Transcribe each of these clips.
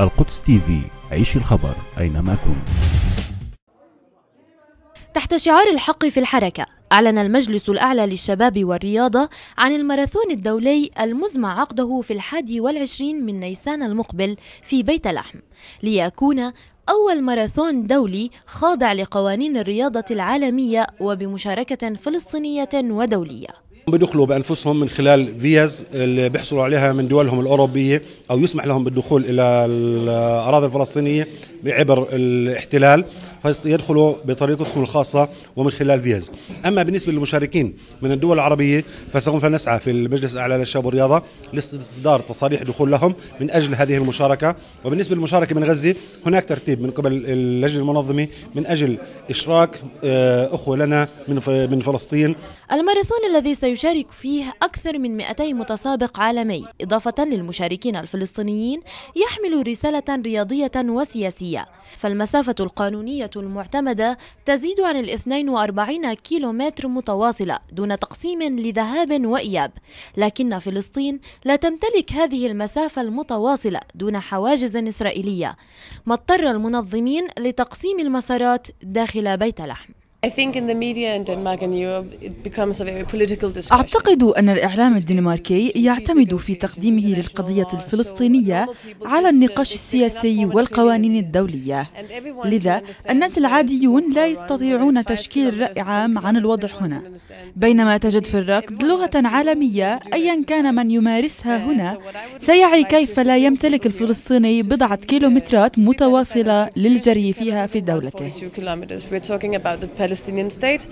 القدس تي في عيش الخبر أينما كنت تحت شعار الحق في الحركة أعلن المجلس الأعلى للشباب والرياضة عن الماراثون الدولي المزمع عقده في الحادي والعشرين من نيسان المقبل في بيت لحم ليكون أول ماراثون دولي خاضع لقوانين الرياضة العالمية وبمشاركة فلسطينية ودولية بيدخلوا بانفسهم من خلال فيز اللي بيحصلوا عليها من دولهم الاوروبيه او يسمح لهم بالدخول الى الاراضي الفلسطينيه عبر الاحتلال فيدخلوا بطريقتهم الخاصه ومن خلال فيز اما بالنسبه للمشاركين من الدول العربيه فسوف نسعى في المجلس الاعلى للشباب والرياضه لاستصدار تصاريح دخول لهم من اجل هذه المشاركه وبالنسبه للمشاركه من غزه هناك ترتيب من قبل اللجنه المنظمه من اجل اشراك آه، اخوه لنا من من فلسطين الماراثون الذي سيش يشارك فيه أكثر من 200 متسابق عالمي إضافة للمشاركين الفلسطينيين يحمل رسالة رياضية وسياسية فالمسافة القانونية المعتمدة تزيد عن ال 42 كيلومتر متواصلة دون تقسيم لذهاب وإياب لكن فلسطين لا تمتلك هذه المسافة المتواصلة دون حواجز إسرائيلية ما اضطر المنظمين لتقسيم المسارات داخل بيت لحم أعتقد أن الإعلام الدنماركي يعتمد في تقديمه للقضية الفلسطينية على النقاش السياسي والقوانين الدولية لذا الناس العاديون لا يستطيعون تشكيل رأي عام عن الوضع هنا بينما تجد في الركض لغة عالمية أيا كان من يمارسها هنا سيعي كيف لا يمتلك الفلسطيني بضعة كيلومترات متواصلة للجري فيها في دولته Palestinian state.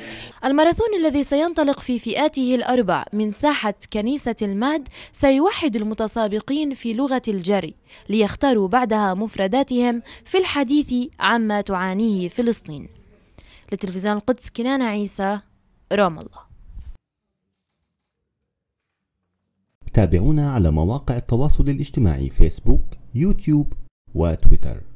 الماراثون الذي سينطلق في فئاته الأربع من ساحة كنيسة المهد سيوحد المتسابقين في لغة الجري ليختاروا بعدها مفرداتهم في الحديث عما تعانيه فلسطين لتلفزيون القدس كنانة عيسى رام الله تابعونا على مواقع التواصل الاجتماعي فيسبوك يوتيوب وتويتر